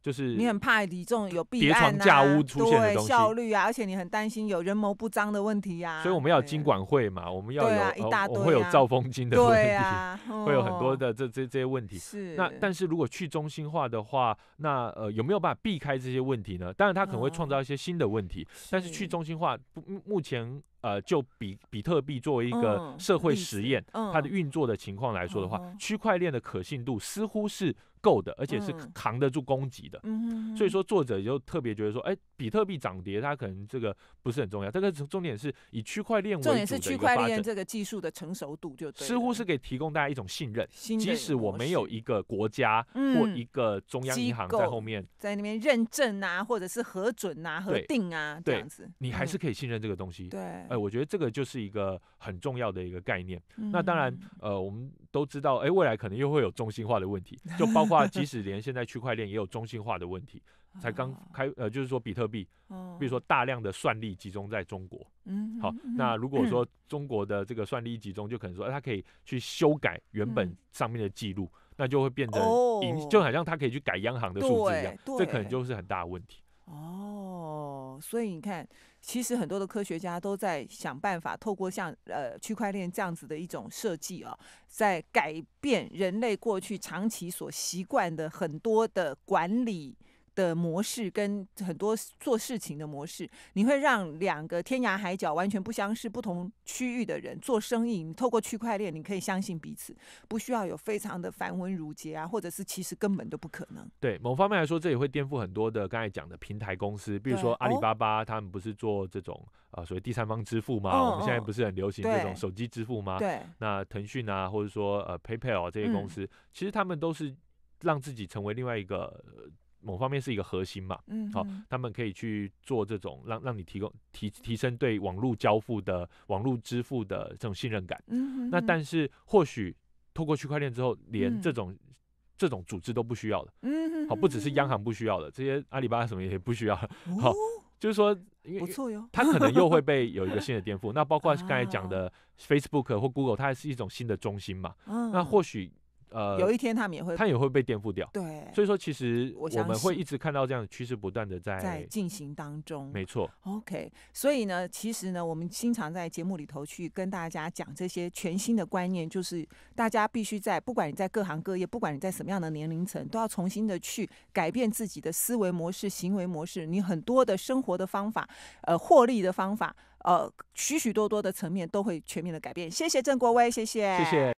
就是你很怕李种有叠床架屋出现的东西，效率啊，而且你很担心有人谋不臧的问题啊。所以我们要经管会嘛，我们要有一大堆啊，会有造风金的问题，*laughs* 会有很多的这这这些问题。是那但是如果去中心化的话，那呃有没有办法避开这些问题呢？当然它可能会创造一些新的问题，但是去中心化目前。呃，就比比特币作为一个社会实验，它的运作的情况来说的话，区块链的可信度似乎是够的，而且是扛得住攻击的。所以说，作者就特别觉得说，哎，比特币涨跌，它可能这个不是很重要。这个重点是以区块链为主的重点是区块链这个技术的成熟度就。似乎是给提供大家一种信任，即使我没有一个国家或一个中央银行在后面，在那边认证啊，或者是核准啊、核定啊这样子，你还是可以信任这个东西。对。我觉得这个就是一个很重要的一个概念。那当然，呃，我们都知道，哎，未来可能又会有中心化的问题，就包括即使连现在区块链也有中心化的问题。才刚开，呃，就是说比特币，比如说大量的算力集中在中国。嗯。好，那如果说中国的这个算力集中，就可能说，哎，它可以去修改原本上面的记录，那就会变成，就好像它可以去改央行的数字一样，这可能就是很大的问题。哦，所以你看。其实很多的科学家都在想办法，透过像呃区块链这样子的一种设计啊，在改变人类过去长期所习惯的很多的管理。的模式跟很多做事情的模式，你会让两个天涯海角完全不相识、不同区域的人做生意。透过区块链，你可以相信彼此，不需要有非常的繁文缛节啊，或者是其实根本都不可能。对某方面来说，这也会颠覆很多的刚才讲的平台公司，比如说阿里巴巴，他们不是做这种啊所谓第三方支付吗？我们现在不是很流行这种手机支付吗？对。那腾讯啊，或者说呃 PayPal 这些公司，其实他们都是让自己成为另外一个。某方面是一个核心嘛，嗯，好，他们可以去做这种让让你提供提提升对网络交付的网络支付的这种信任感，嗯，那但是或许透过区块链之后，连这种这种组织都不需要了，嗯，好，不只是央行不需要了，这些阿里巴巴什么也不需要了，好，就是说，不错哟，它可能又会被有一个新的颠覆，那包括刚才讲的 *laughs* Facebook 或 Google，它是一种新的中心嘛，嗯，那或许。呃，有一天他们也会，他也会被颠覆掉。对，所以说其实我们会一直看到这样的趋势不断的在在进行当中。没错。OK，所以呢，其实呢，我们经常在节目里头去跟大家讲这些全新的观念，就是大家必须在不管你在各行各业，不管你在什么样的年龄层，都要重新的去改变自己的思维模式、行为模式，你很多的生活的方法、呃，获利的方法，呃，许许多多的层面都会全面的改变。谢谢郑国威，谢谢，谢谢。